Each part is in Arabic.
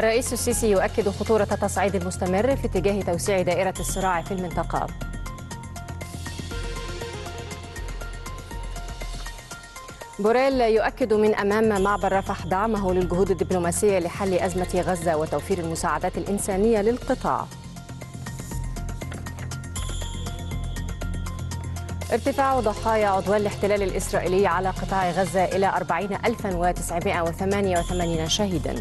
الرئيس السيسي يؤكد خطورة التصعيد المستمر في اتجاه توسيع دائرة الصراع في المنطقة بوريل يؤكد من أمام معبر رفح دعمه للجهود الدبلوماسية لحل أزمة غزة وتوفير المساعدات الإنسانية للقطاع ارتفاع ضحايا عدوان الاحتلال الإسرائيلي على قطاع غزة إلى 40988 شهيداً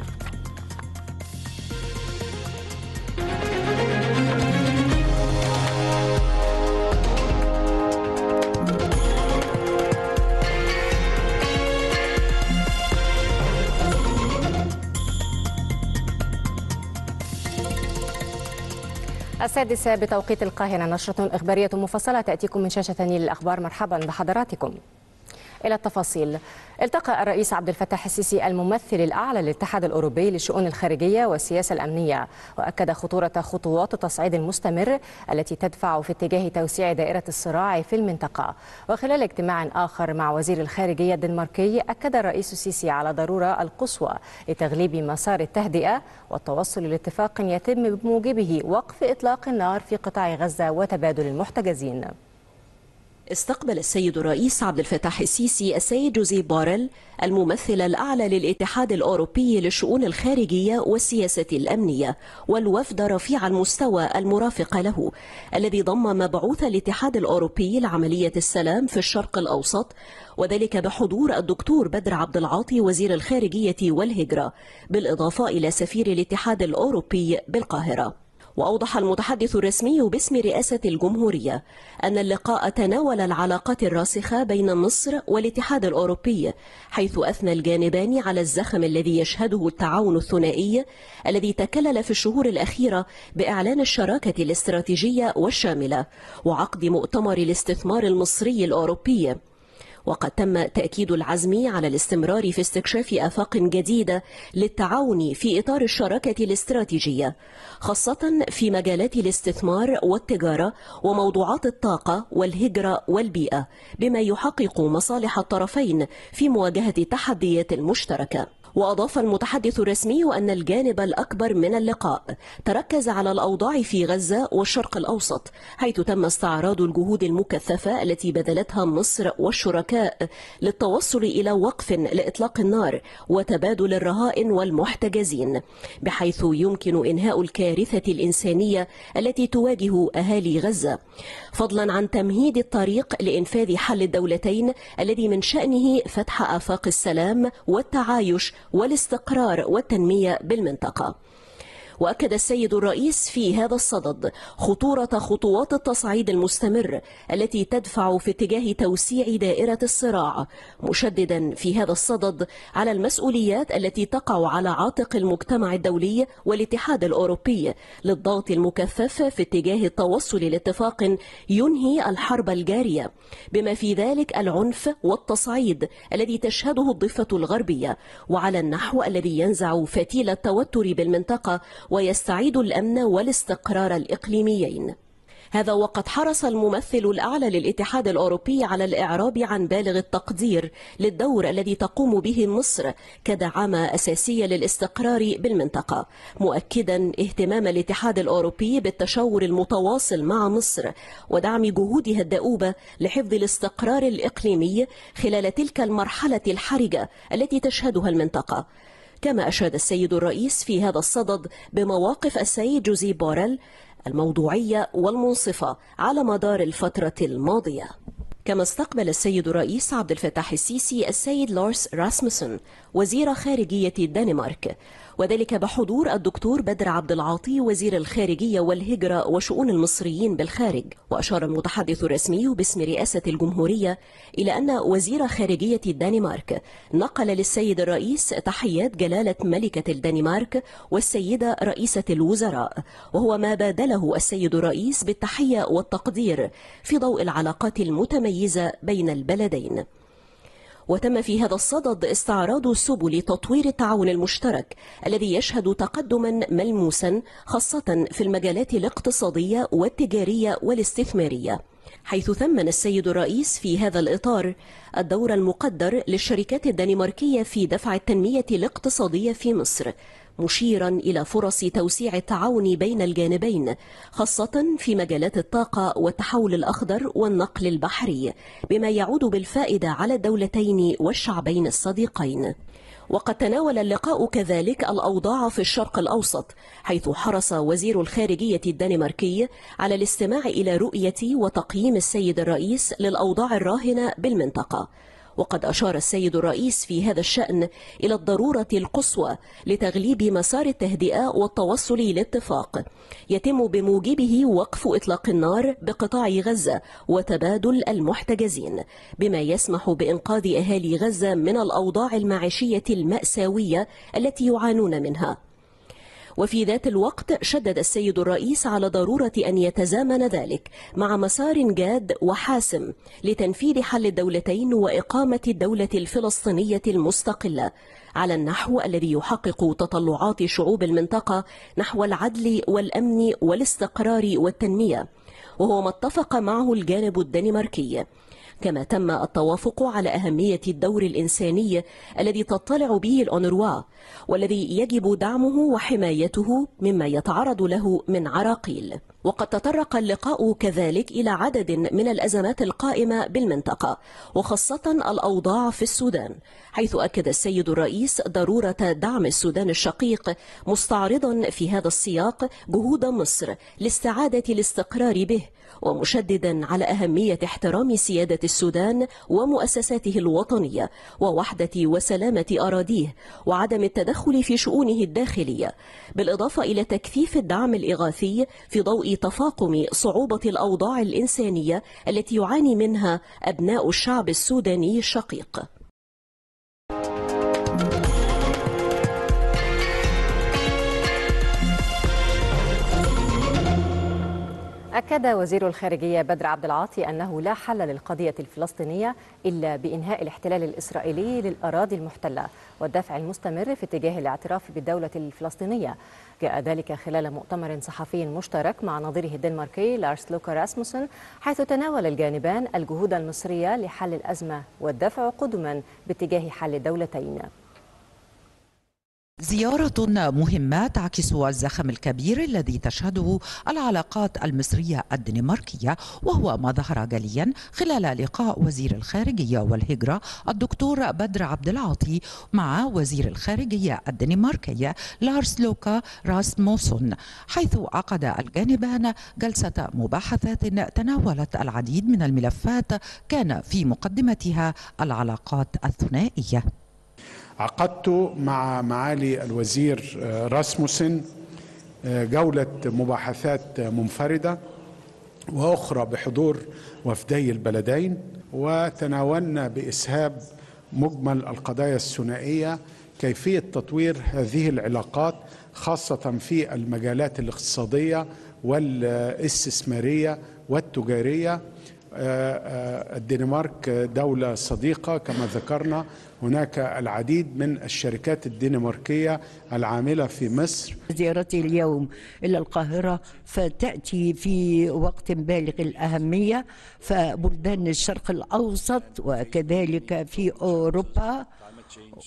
السادسة بتوقيت القاهرة نشرة إخبارية مفصلة تأتيكم من شاشة نيل الأخبار مرحبا بحضراتكم إلى التفاصيل التقى الرئيس عبد الفتاح السيسي الممثل الأعلى للاتحاد الأوروبي للشؤون الخارجية والسياسة الأمنية وأكد خطورة خطوات التصعيد المستمر التي تدفع في اتجاه توسيع دائرة الصراع في المنطقة وخلال اجتماع آخر مع وزير الخارجية الدنماركي أكد الرئيس السيسي على ضرورة القصوى لتغليب مسار التهدئة والتوصل لاتفاق يتم بموجبه وقف إطلاق النار في قطاع غزة وتبادل المحتجزين استقبل السيد الرئيس عبد الفتاح السيسي السيد جوزيف باريل الممثل الأعلى للاتحاد الأوروبي للشؤون الخارجية والسياسة الأمنية والوفد رفيع المستوى المرافق له الذي ضم مبعوث الاتحاد الأوروبي لعملية السلام في الشرق الأوسط وذلك بحضور الدكتور بدر عبد العاطي وزير الخارجية والهجرة بالإضافة إلى سفير الاتحاد الأوروبي بالقاهرة وأوضح المتحدث الرسمي باسم رئاسة الجمهورية أن اللقاء تناول العلاقات الراسخة بين مصر والاتحاد الأوروبي حيث أثنى الجانبان على الزخم الذي يشهده التعاون الثنائي الذي تكلل في الشهور الأخيرة بإعلان الشراكة الاستراتيجية والشاملة وعقد مؤتمر الاستثمار المصري الأوروبي وقد تم تأكيد العزم على الاستمرار في استكشاف آفاق جديدة للتعاون في إطار الشراكة الاستراتيجية خاصة في مجالات الاستثمار والتجارة وموضوعات الطاقة والهجرة والبيئة بما يحقق مصالح الطرفين في مواجهة التحديات المشتركة وأضاف المتحدث الرسمي أن الجانب الأكبر من اللقاء تركز على الأوضاع في غزة والشرق الأوسط حيث تم استعراض الجهود المكثفة التي بذلتها مصر والشركاء للتوصل إلى وقف لإطلاق النار وتبادل الرهائن والمحتجزين بحيث يمكن إنهاء الكارثة الإنسانية التي تواجه أهالي غزة فضلا عن تمهيد الطريق لإنفاذ حل الدولتين الذي من شأنه فتح آفاق السلام والتعايش والاستقرار والتنمية بالمنطقة وأكد السيد الرئيس في هذا الصدد خطورة خطوات التصعيد المستمر التي تدفع في اتجاه توسيع دائرة الصراع مشددا في هذا الصدد على المسؤوليات التي تقع على عاتق المجتمع الدولي والاتحاد الأوروبي للضغط المكثف في اتجاه التوصل لاتفاق ينهي الحرب الجارية بما في ذلك العنف والتصعيد الذي تشهده الضفة الغربية وعلى النحو الذي ينزع فتيل التوتر بالمنطقة ويستعيد الأمن والاستقرار الإقليميين هذا وقد حرص الممثل الأعلى للاتحاد الأوروبي على الإعراب عن بالغ التقدير للدور الذي تقوم به مصر كدعامة أساسية للاستقرار بالمنطقة مؤكدا اهتمام الاتحاد الأوروبي بالتشاور المتواصل مع مصر ودعم جهودها الدؤوبة لحفظ الاستقرار الإقليمي خلال تلك المرحلة الحرجة التي تشهدها المنطقة كما أشاد السيد الرئيس في هذا الصدد بمواقف السيد جوزي بوريل الموضوعية والمنصفة على مدار الفترة الماضية كما استقبل السيد الرئيس عبد الفتاح السيسي السيد لارس راسمسون وزير خارجية الدنمارك وذلك بحضور الدكتور بدر عبد العاطي وزير الخارجية والهجرة وشؤون المصريين بالخارج وأشار المتحدث الرسمي باسم رئاسة الجمهورية إلى أن وزير خارجية الدنمارك نقل للسيد الرئيس تحيات جلالة ملكة الدنمارك والسيدة رئيسة الوزراء وهو ما بادله السيد الرئيس بالتحية والتقدير في ضوء العلاقات المتميزة بين البلدين وتم في هذا الصدد استعراض سبل تطوير التعاون المشترك الذي يشهد تقدما ملموسا خاصة في المجالات الاقتصادية والتجارية والاستثمارية حيث ثمن السيد الرئيس في هذا الإطار الدور المقدر للشركات الدنماركية في دفع التنمية الاقتصادية في مصر مشيرا إلى فرص توسيع التعاون بين الجانبين خاصة في مجالات الطاقة والتحول الأخضر والنقل البحري بما يعود بالفائدة على الدولتين والشعبين الصديقين وقد تناول اللقاء كذلك الأوضاع في الشرق الأوسط حيث حرص وزير الخارجية الدنماركي على الاستماع إلى رؤية وتقييم السيد الرئيس للأوضاع الراهنة بالمنطقة وقد أشار السيد الرئيس في هذا الشأن إلى الضرورة القصوى لتغليب مسار التهدئة والتوصل لاتفاق يتم بموجبه وقف إطلاق النار بقطاع غزة وتبادل المحتجزين بما يسمح بإنقاذ أهالي غزة من الأوضاع المعيشية المأساوية التي يعانون منها وفي ذات الوقت شدد السيد الرئيس على ضرورة أن يتزامن ذلك مع مسار جاد وحاسم لتنفيذ حل الدولتين وإقامة الدولة الفلسطينية المستقلة على النحو الذي يحقق تطلعات شعوب المنطقة نحو العدل والأمن والاستقرار والتنمية وهو ما اتفق معه الجانب الدنماركي كما تم التوافق على أهمية الدور الإنساني الذي تطلع به الأونروا والذي يجب دعمه وحمايته مما يتعرض له من عراقيل وقد تطرق اللقاء كذلك إلى عدد من الأزمات القائمة بالمنطقة وخاصة الأوضاع في السودان حيث أكد السيد الرئيس ضرورة دعم السودان الشقيق مستعرضا في هذا السياق جهود مصر لاستعادة الاستقرار به ومشددا على أهمية احترام سيادة السودان ومؤسساته الوطنية ووحدة وسلامة أراضيه وعدم التدخل في شؤونه الداخلية بالإضافة إلى تكثيف الدعم الإغاثي في ضوء تفاقم صعوبة الأوضاع الإنسانية التي يعاني منها أبناء الشعب السوداني الشقيق أكد وزير الخارجية بدر عبد العاطي أنه لا حل للقضية الفلسطينية إلا بإنهاء الاحتلال الإسرائيلي للأراضي المحتلة والدفع المستمر في اتجاه الاعتراف بالدولة الفلسطينية جاء ذلك خلال مؤتمر صحفي مشترك مع نظيره الدنماركي لارس لوكا راسموسن حيث تناول الجانبان الجهود المصرية لحل الأزمة والدفع قدما باتجاه حل الدولتين زيارة مهمة تعكس الزخم الكبير الذي تشهده العلاقات المصرية الدنماركية وهو ما ظهر جليا خلال لقاء وزير الخارجية والهجرة الدكتور بدر عبد العاطي مع وزير الخارجية الدنماركية لارس لوكا راسموسون حيث عقد الجانبان جلسة مباحثات تناولت العديد من الملفات كان في مقدمتها العلاقات الثنائية عقدت مع معالي الوزير آه، راسموسن آه، جولة مباحثات منفردة وأخرى بحضور وفدي البلدين وتناولنا بإسهاب مجمل القضايا الثنائية كيفية تطوير هذه العلاقات خاصة في المجالات الاقتصادية والاستثمارية والتجارية آه، آه، الدنمارك دولة صديقة كما ذكرنا هناك العديد من الشركات الدنماركية العاملة في مصر زيارتي اليوم إلى القاهرة فتأتي في وقت بالغ الأهمية فبلدان الشرق الأوسط وكذلك في أوروبا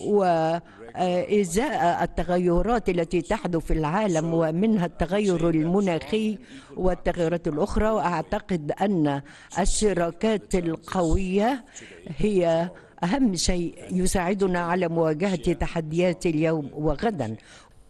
وإزاء آه، التغيرات التي تحدث في العالم ومنها التغير المناخي والتغيرات الأخرى وأعتقد أن الشراكات القوية هي أهم شيء يساعدنا على مواجهة تحديات اليوم وغدا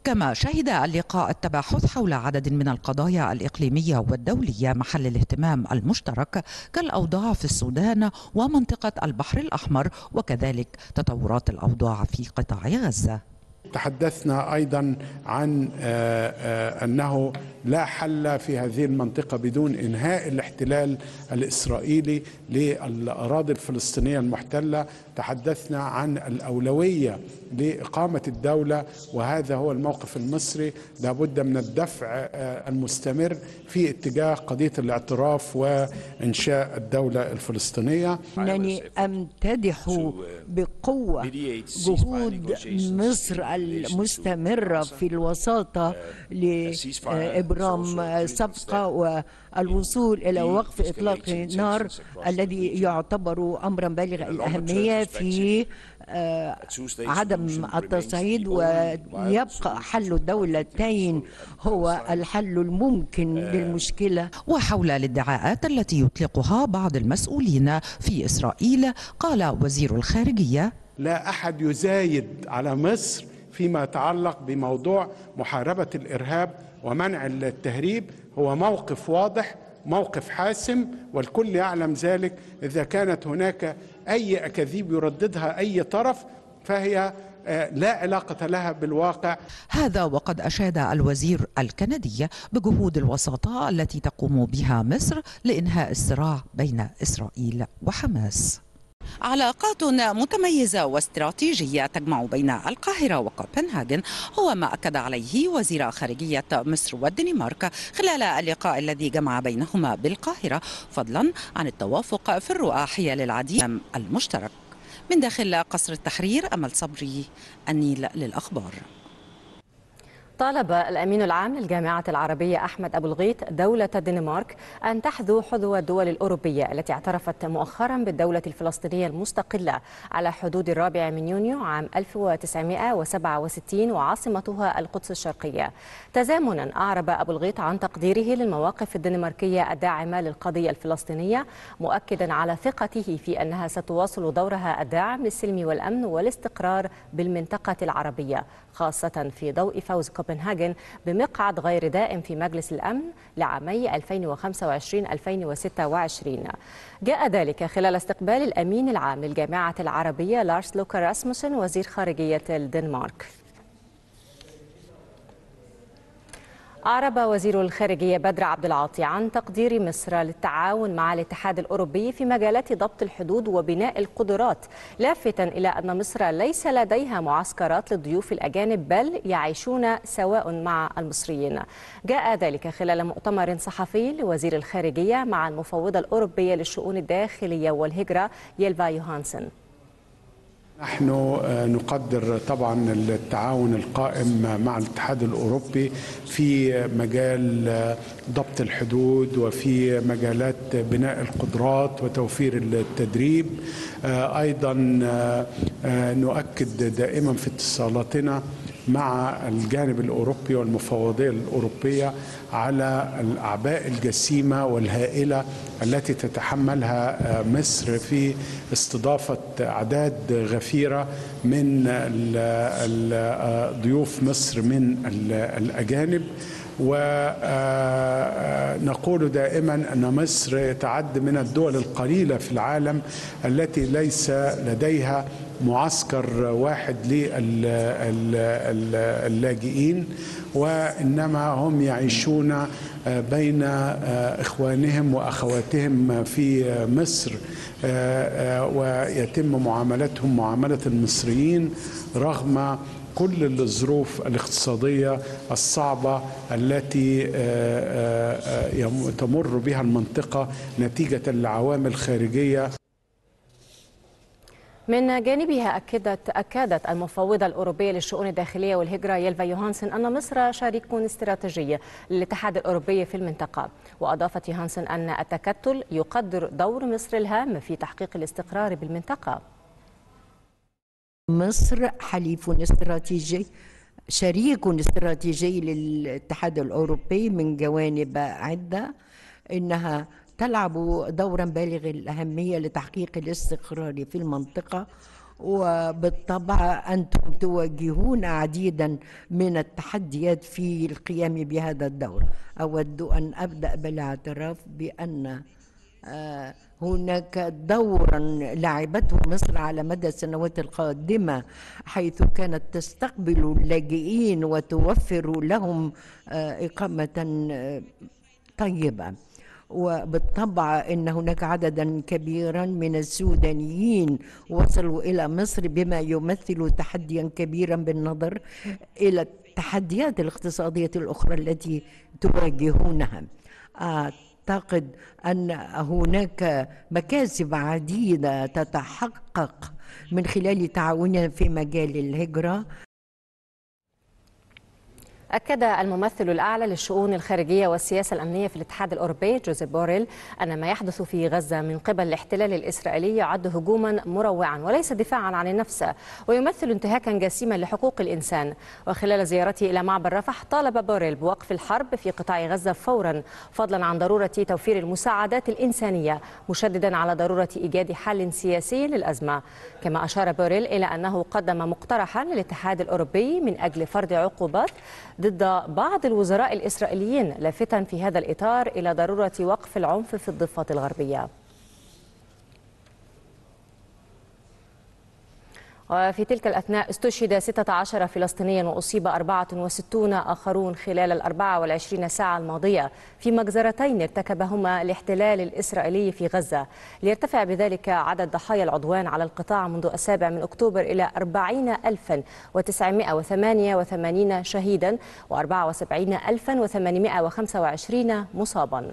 كما شهد اللقاء التباحث حول عدد من القضايا الإقليمية والدولية محل الاهتمام المشترك كالأوضاع في السودان ومنطقة البحر الأحمر وكذلك تطورات الأوضاع في قطاع غزة تحدثنا ايضا عن آه، آه، انه لا حل في هذه المنطقه بدون انهاء الاحتلال الاسرائيلي للاراضي الفلسطينيه المحتله، تحدثنا عن الاولويه لاقامه الدوله وهذا هو الموقف المصري، لابد من الدفع آه، المستمر في اتجاه قضيه الاعتراف وانشاء الدوله الفلسطينيه. انني امتدح بقوه جهود مصر المستمرة في الوساطة لإبرام صفقة والوصول إلى وقف إطلاق النار الذي يعتبر أمرا بالغ الأهمية في آه، عدم التصعيد ويبقى حل الدولتين هو الحل الممكن للمشكلة وحول الادعاءات التي يطلقها بعض المسؤولين في إسرائيل قال وزير الخارجية لا أحد يزايد على مصر فيما يتعلق بموضوع محاربة الإرهاب ومنع التهريب هو موقف واضح موقف حاسم والكل يعلم ذلك إذا كانت هناك أي أكاذيب يرددها أي طرف فهي آه، لا علاقة لها بالواقع هذا وقد أشاد الوزير الكندي بجهود الوساطة التي تقوم بها مصر لإنهاء الصراع بين إسرائيل وحماس علاقات متميزة واستراتيجية تجمع بين القاهرة وكوبنهاجن هو ما أكد عليه وزير خارجية مصر والدنمارك خلال اللقاء الذي جمع بينهما بالقاهرة فضلا عن التوافق في الرؤى حيال العديد المشترك من داخل قصر التحرير أمل صبري النيل للأخبار طالب الأمين العام للجامعة العربية أحمد أبو الغيط دولة الدنمارك أن تحذو حذو الدول الأوروبية التي اعترفت مؤخرا بالدولة الفلسطينية المستقلة على حدود الرابع من يونيو عام 1967 وعاصمتها القدس الشرقية تزامنا أعرب أبو الغيط عن تقديره للمواقف الدنماركية الداعمة للقضية الفلسطينية مؤكدا على ثقته في أنها ستواصل دورها الداعم للسلم والأمن والاستقرار بالمنطقة العربية خاصة في ضوء فوز كوبنهاجن كوبنهاجن بمقعد غير دائم في مجلس الأمن لعامي 2025-2026 جاء ذلك خلال استقبال الأمين العام للجامعة العربية لارس لوكا راسموسن وزير خارجية الدنمارك أعرب وزير الخارجية بدر عبد العاطي عن تقدير مصر للتعاون مع الاتحاد الأوروبي في مجالات ضبط الحدود وبناء القدرات لافتا إلى أن مصر ليس لديها معسكرات للضيوف الأجانب بل يعيشون سواء مع المصريين جاء ذلك خلال مؤتمر صحفي لوزير الخارجية مع المفوضة الأوروبية للشؤون الداخلية والهجرة يلفا يوهانسن نحن آه، نقدر طبعا التعاون القائم مع الاتحاد الاوروبي في مجال آه، ضبط الحدود وفي مجالات بناء القدرات وتوفير التدريب آه، ايضا نؤكد دائما في اتصالاتنا مع الجانب الأوروبي والمفوضية الأوروبية على الأعباء الجسيمة والهائلة التي تتحملها آه، مصر في استضافة أعداد غفيرة من آه، ضيوف مصر من الأجانب ونقول دائما أن مصر تعد من الدول القليلة في العالم التي ليس لديها معسكر واحد للاجئين وإنما هم يعيشون بين إخوانهم وأخواتهم في مصر ويتم معاملتهم معاملة المصريين رغم كل الظروف الاقتصادية الصعبة التي آه، آه، آه، تمر بها المنطقة نتيجة لعوامل خارجية من جانبها أكدت أكدت المفوضة الأوروبية للشؤون الداخلية والهجرة يلفا يوهانسن أن مصر شريك استراتيجي للاتحاد الأوروبي في المنطقة وأضافت يوهانسن أن التكتل يقدر دور مصر الهام في تحقيق الاستقرار بالمنطقة مصر حليف استراتيجي شريك استراتيجي للاتحاد الأوروبي من جوانب عدة إنها تلعب دورا بالغ الأهمية لتحقيق الاستقرار في المنطقة وبالطبع أنتم تواجهون عديدا من التحديات في القيام بهذا الدور أود أن أبدأ بالاعتراف بأن آه هناك دورا لعبته مصر على مدى السنوات القادمة حيث كانت تستقبل اللاجئين وتوفر لهم آه، إقامة آه، طيبة وبالطبع ان هناك عددا كبيرا من السودانيين وصلوا الى مصر بما يمثل تحديا كبيرا بالنظر الى التحديات الاقتصاديه الاخرى التي تواجهونها آه، اعتقد ان هناك مكاسب عديده تتحقق من خلال تعاوننا في مجال الهجره أكد الممثل الأعلى للشؤون الخارجية والسياسة الأمنية في الاتحاد الأوروبي جوزيف بوريل أن ما يحدث في غزة من قبل الاحتلال الإسرائيلي يعد هجوما مروعا وليس دفاعا عن النفس ويمثل انتهاكا جسيما لحقوق الإنسان وخلال زيارته إلى معبر رفح طالب بوريل بوقف الحرب في قطاع غزة فورا فضلا عن ضرورة توفير المساعدات الإنسانية مشددا على ضرورة إيجاد حل سياسي للأزمة كما أشار بوريل إلى أنه قدم مقترحا للاتحاد الأوروبي من أجل فرض عقوبات ضد بعض الوزراء الإسرائيليين لافتا في هذا الإطار إلى ضرورة وقف العنف في الضفة الغربية وفي تلك الأثناء استشهد 16 فلسطينيا وأصيب 64 آخرون خلال ال 24 ساعة الماضية في مجزرتين ارتكبهما الاحتلال الإسرائيلي في غزة ليرتفع بذلك عدد ضحايا العدوان على القطاع منذ السابع من أكتوبر إلى 40988 شهيدا و 74825 مصابا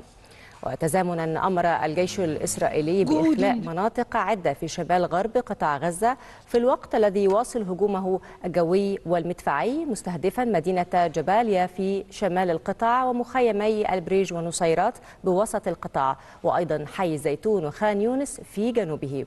وتزامنا أمر الجيش الإسرائيلي بإخلاء مناطق عدة في شمال غرب قطاع غزة في الوقت الذي يواصل هجومه الجوي والمدفعي مستهدفا مدينة جباليا في شمال القطاع ومخيمي البريج ونصيرات بوسط القطاع وأيضا حي الزيتون وخان يونس في جنوبه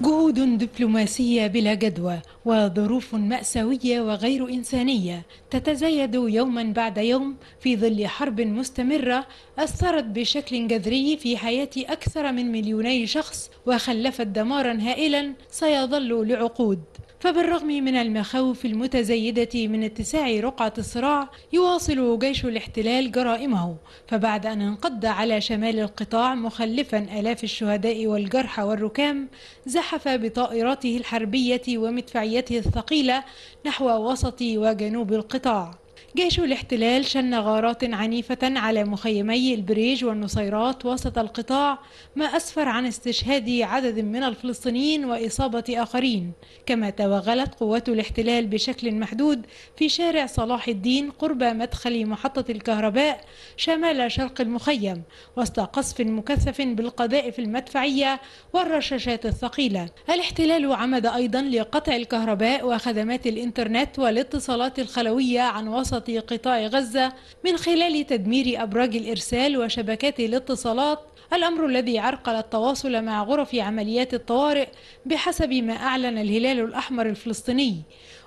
جهود دبلوماسية بلا جدوى وظروف مأساوية وغير إنسانية تتزايد يوما بعد يوم في ظل حرب مستمرة أثرت بشكل جذري في حياة أكثر من مليوني شخص وخلفت دمارا هائلا سيظل لعقود فبالرغم من المخاوف المتزايدة من اتساع رقعة الصراع يواصل جيش الاحتلال جرائمه فبعد أن انقض على شمال القطاع مخلفا آلاف الشهداء والجرحى والركام زحف بطائراته الحربية ومدفعيته مسؤوليته الثقيلة نحو وسط وجنوب القطاع جيش الاحتلال شن غارات عنيفة على مخيمي البريج والنصيرات وسط القطاع ما أسفر عن استشهاد عدد من الفلسطينيين وإصابة آخرين كما توغلت قوات الاحتلال بشكل محدود في شارع صلاح الدين قرب مدخل محطة الكهرباء شمال شرق المخيم وسط قصف مكثف بالقذائف المدفعية والرشاشات الثقيلة الاحتلال عمد أيضا لقطع الكهرباء وخدمات الإنترنت والاتصالات الخلوية عن وسط وسط قطاع غزة من خلال تدمير أبراج الإرسال وشبكات الاتصالات الأمر الذي عرقل التواصل مع غرف عمليات الطوارئ بحسب ما أعلن الهلال الأحمر الفلسطيني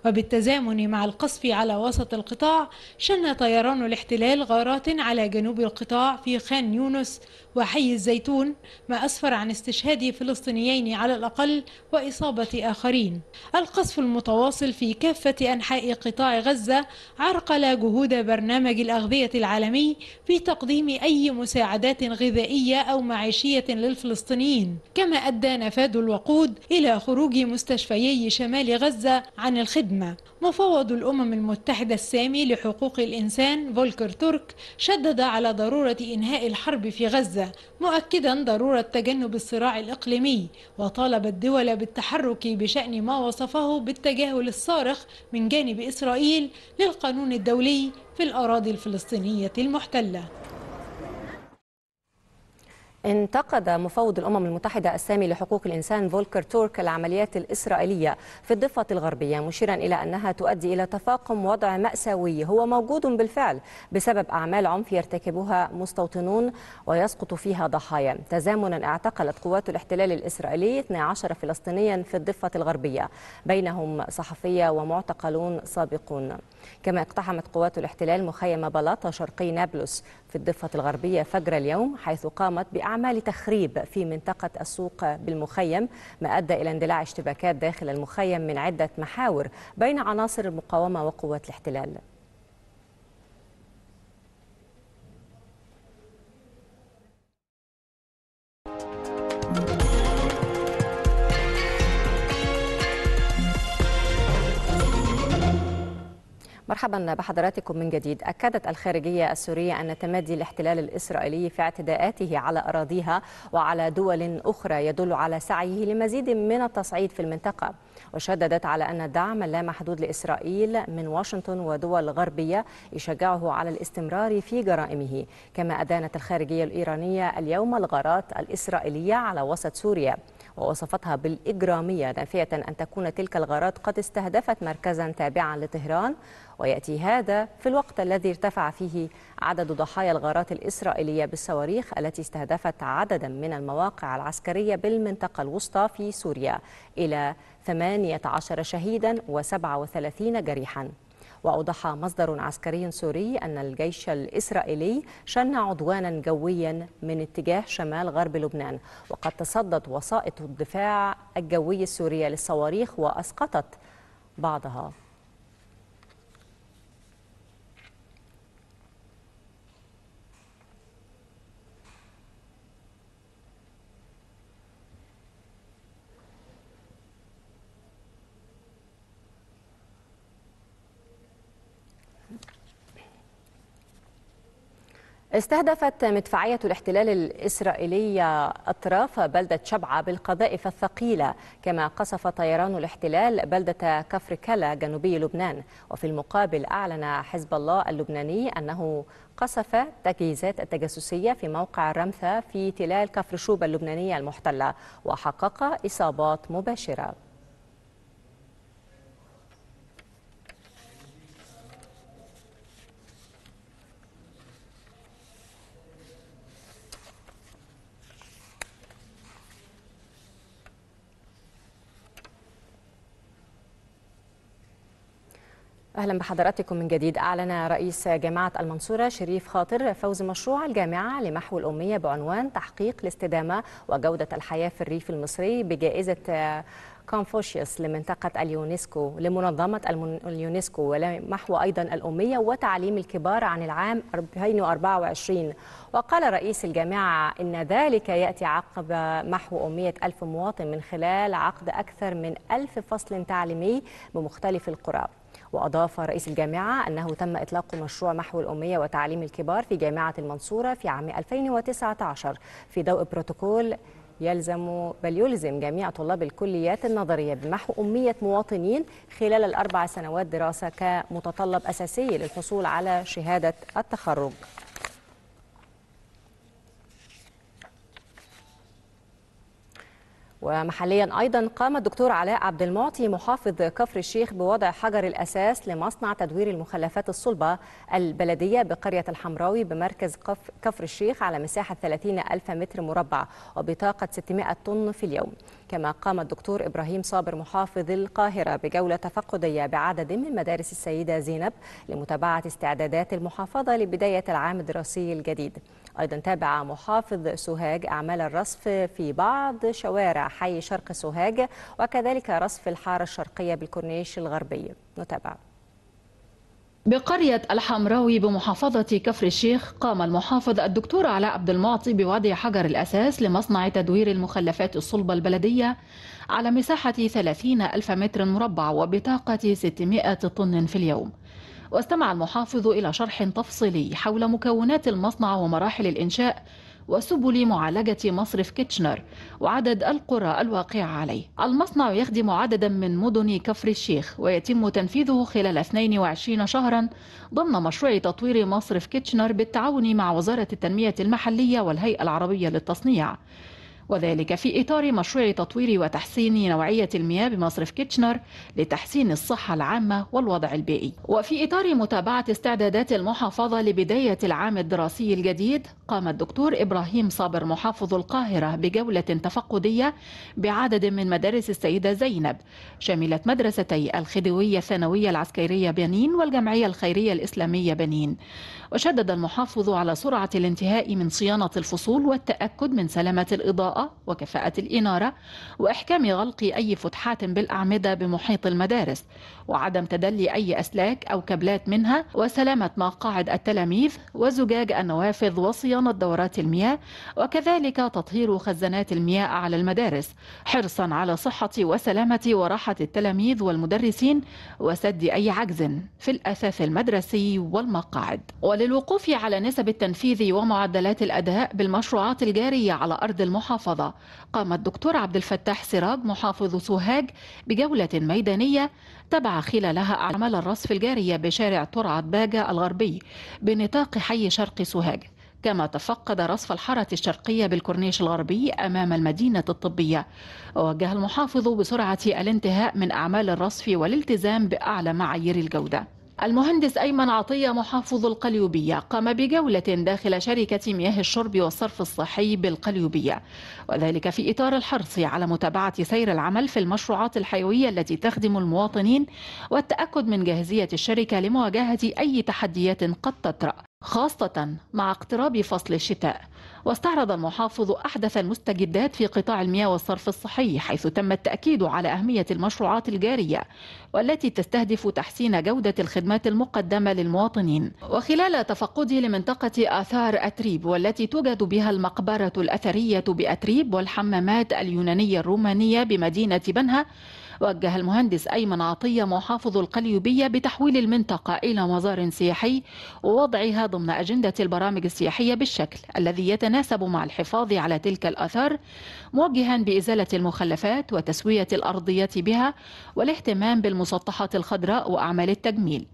وبالتزامن مع القصف على وسط القطاع شن طيران الاحتلال غارات على جنوب القطاع في خان يونس وحي الزيتون ما أسفر عن استشهاد فلسطينيين على الأقل وإصابة آخرين القصف المتواصل في كافة أنحاء قطاع غزة عرقل جهود برنامج الأغذية العالمي في تقديم أي مساعدات غذائية أو معيشية للفلسطينيين كما أدى نفاد الوقود إلى خروج مستشفيي شمال غزة عن الخدمة مفوض الأمم المتحدة السامي لحقوق الإنسان فولكر تورك شدد على ضرورة إنهاء الحرب في غزة مؤكدا ضرورة تجنب الصراع الإقليمي وطالب الدول بالتحرك بشأن ما وصفه بالتجاهل الصارخ من جانب إسرائيل للقانون الدولي في الأراضي الفلسطينية المحتلة انتقد مفوض الأمم المتحدة السامي لحقوق الإنسان فولكر تورك العمليات الإسرائيلية في الضفة الغربية مشيرا إلى أنها تؤدي إلى تفاقم وضع مأساوي هو موجود بالفعل بسبب أعمال عنف يرتكبها مستوطنون ويسقط فيها ضحايا تزامنا اعتقلت قوات الاحتلال الإسرائيلي 12 فلسطينيا في الضفة الغربية بينهم صحفية ومعتقلون سابقون كما اقتحمت قوات الاحتلال مخيم بلاطة شرقي نابلس في الضفة الغربية فجر اليوم حيث قامت بأعمال تخريب في منطقة السوق بالمخيم ما أدى إلى اندلاع اشتباكات داخل المخيم من عدة محاور بين عناصر المقاومة وقوات الاحتلال مرحبا بحضراتكم من جديد أكدت الخارجية السورية أن تمادي الاحتلال الإسرائيلي في اعتداءاته على أراضيها وعلى دول أخرى يدل على سعيه لمزيد من التصعيد في المنطقة وشددت على أن الدعم اللامحدود لإسرائيل من واشنطن ودول غربية يشجعه على الاستمرار في جرائمه كما أدانت الخارجية الإيرانية اليوم الغارات الإسرائيلية على وسط سوريا ووصفتها بالإجرامية نافية أن تكون تلك الغارات قد استهدفت مركزا تابعا لطهران ويأتي هذا في الوقت الذي ارتفع فيه عدد ضحايا الغارات الإسرائيلية بالصواريخ التي استهدفت عددا من المواقع العسكرية بالمنطقة الوسطى في سوريا إلى 18 شهيدا و37 جريحا وأوضح مصدر عسكري سوري أن الجيش الإسرائيلي شن عدوانا جويا من اتجاه شمال غرب لبنان وقد تصدت وسائط الدفاع الجوي السورية للصواريخ وأسقطت بعضها استهدفت مدفعية الاحتلال الإسرائيلية أطراف بلدة شبعة بالقذائف الثقيلة كما قصف طيران الاحتلال بلدة كفر كلا جنوبي لبنان وفي المقابل أعلن حزب الله اللبناني أنه قصف تجهيزات التجسسية في موقع الرمثة في تلال كفر شوبة اللبنانية المحتلة وحقق إصابات مباشرة أهلا بحضراتكم من جديد أعلن رئيس جامعة المنصورة شريف خاطر فوز مشروع الجامعة لمحو الأمية بعنوان تحقيق الاستدامة وجودة الحياة في الريف المصري بجائزة كونفوشيوس لمنطقة اليونسكو لمنظمة اليونسكو ولمحو أيضا الأمية وتعليم الكبار عن العام 2024 وقال رئيس الجامعة إن ذلك يأتي عقب محو أمية ألف مواطن من خلال عقد أكثر من ألف فصل تعليمي بمختلف القرى وأضاف رئيس الجامعة أنه تم إطلاق مشروع محو الأمية وتعليم الكبار في جامعة المنصورة في عام 2019 في ضوء بروتوكول يلزم بل يلزم جميع طلاب الكليات النظرية بمحو أمية مواطنين خلال الأربع سنوات دراسة كمتطلب أساسي للحصول على شهادة التخرج ومحليا أيضا قام الدكتور علاء عبد المعطي محافظ كفر الشيخ بوضع حجر الأساس لمصنع تدوير المخلفات الصلبة البلدية بقرية الحمراوي بمركز كفر الشيخ على مساحة 30 ألف متر مربع وبطاقة 600 طن في اليوم كما قام الدكتور إبراهيم صابر محافظ القاهرة بجولة تفقدية بعدد من مدارس السيدة زينب لمتابعة استعدادات المحافظة لبداية العام الدراسي الجديد أيضا تابع محافظ سوهاج أعمال الرصف في بعض شوارع حي شرق سوهاج وكذلك رصف الحارة الشرقية بالكورنيش الغربي نتابع بقرية الحمراوي بمحافظة كفر الشيخ قام المحافظ الدكتور علاء عبد المعطي بوضع حجر الأساس لمصنع تدوير المخلفات الصلبة البلدية على مساحة 30 ألف متر مربع وبطاقة 600 طن في اليوم واستمع المحافظ إلى شرح تفصيلي حول مكونات المصنع ومراحل الإنشاء وسبل معالجة مصرف كيتشنر وعدد القرى الواقعة عليه المصنع يخدم عددا من مدن كفر الشيخ ويتم تنفيذه خلال 22 شهرا ضمن مشروع تطوير مصرف كيتشنر بالتعاون مع وزارة التنمية المحلية والهيئة العربية للتصنيع وذلك في إطار مشروع تطوير وتحسين نوعية المياه بمصرف كيتشنر لتحسين الصحة العامة والوضع البيئي وفي إطار متابعة استعدادات المحافظة لبداية العام الدراسي الجديد قام الدكتور إبراهيم صابر محافظ القاهرة بجولة تفقدية بعدد من مدارس السيدة زينب شملت مدرستي الخديوية الثانوية العسكرية بنين والجمعية الخيرية الإسلامية بنين وشدد المحافظ على سرعة الانتهاء من صيانة الفصول والتأكد من سلامة الإضاءة وكفاءة الإنارة وإحكام غلق أي فتحات بالأعمدة بمحيط المدارس وعدم تدلي أي أسلاك أو كبلات منها وسلامة مقاعد التلاميذ وزجاج النوافذ وصيانة دورات المياه وكذلك تطهير خزانات المياه على المدارس حرصا على صحة وسلامة وراحة التلاميذ والمدرسين وسد أي عجز في الأثاث المدرسي والمقاعد وللوقوف على نسب التنفيذ ومعدلات الأداء بالمشروعات الجارية على أرض المحافظة المحافظة قام الدكتور عبد الفتاح سراج محافظ سوهاج بجولة ميدانية تبع خلالها أعمال الرصف الجارية بشارع ترعة باجة الغربي بنطاق حي شرق سوهاج كما تفقد رصف الحارة الشرقية بالكورنيش الغربي أمام المدينة الطبية ووجه المحافظ بسرعة الانتهاء من أعمال الرصف والالتزام بأعلى معايير الجودة المهندس أيمن عطية محافظ القليوبية قام بجولة داخل شركة مياه الشرب والصرف الصحي بالقليوبية وذلك في إطار الحرص على متابعة سير العمل في المشروعات الحيوية التي تخدم المواطنين والتأكد من جاهزية الشركة لمواجهة أي تحديات قد تطرأ خاصة مع اقتراب فصل الشتاء واستعرض المحافظ أحدث المستجدات في قطاع المياه والصرف الصحي حيث تم التأكيد على أهمية المشروعات الجارية والتي تستهدف تحسين جودة الخدمات المقدمة للمواطنين وخلال تفقده لمنطقة آثار أتريب والتي توجد بها المقبرة الأثرية بأتريب والحمامات اليونانية الرومانية بمدينة بنها وجه المهندس أيمن عطية محافظ القليوبية بتحويل المنطقة إلى مزار سياحي ووضعها ضمن أجندة البرامج السياحية بالشكل الذي يتناسب مع الحفاظ على تلك الآثار موجها بإزالة المخلفات وتسوية الأرضيات بها والاهتمام بالمسطحات الخضراء وأعمال التجميل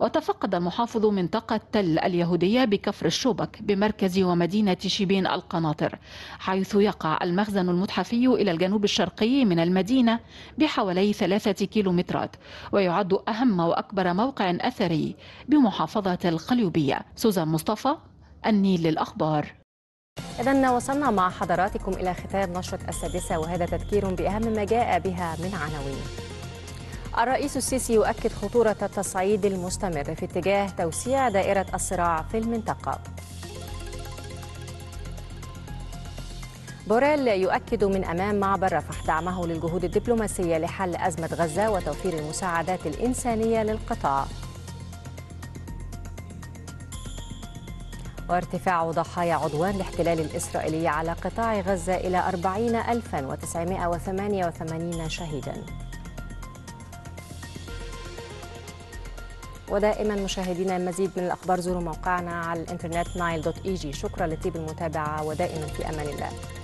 وتفقد المحافظ منطقة تل اليهودية بكفر الشوبك بمركز ومدينة شبين القناطر حيث يقع المخزن المتحفي إلى الجنوب الشرقي من المدينة بحوالي ثلاثة كيلومترات ويعد أهم وأكبر موقع أثري بمحافظة القليوبية سوزان مصطفى النيل للأخبار إذا وصلنا مع حضراتكم إلى ختام نشرة السادسة وهذا تذكير بأهم ما جاء بها من عناوين الرئيس السيسي يؤكد خطورة التصعيد المستمر في اتجاه توسيع دائرة الصراع في المنطقة بوريل يؤكد من أمام معبر رفح دعمه للجهود الدبلوماسية لحل أزمة غزة وتوفير المساعدات الإنسانية للقطاع وارتفاع ضحايا عدوان الاحتلال الإسرائيلي على قطاع غزة إلى 40,988 شهيداً ودائما مشاهدينا المزيد من الأخبار زوروا موقعنا على الإنترنت نايل دوت اي جي شكرا لطيب المتابعة ودائما في أمان الله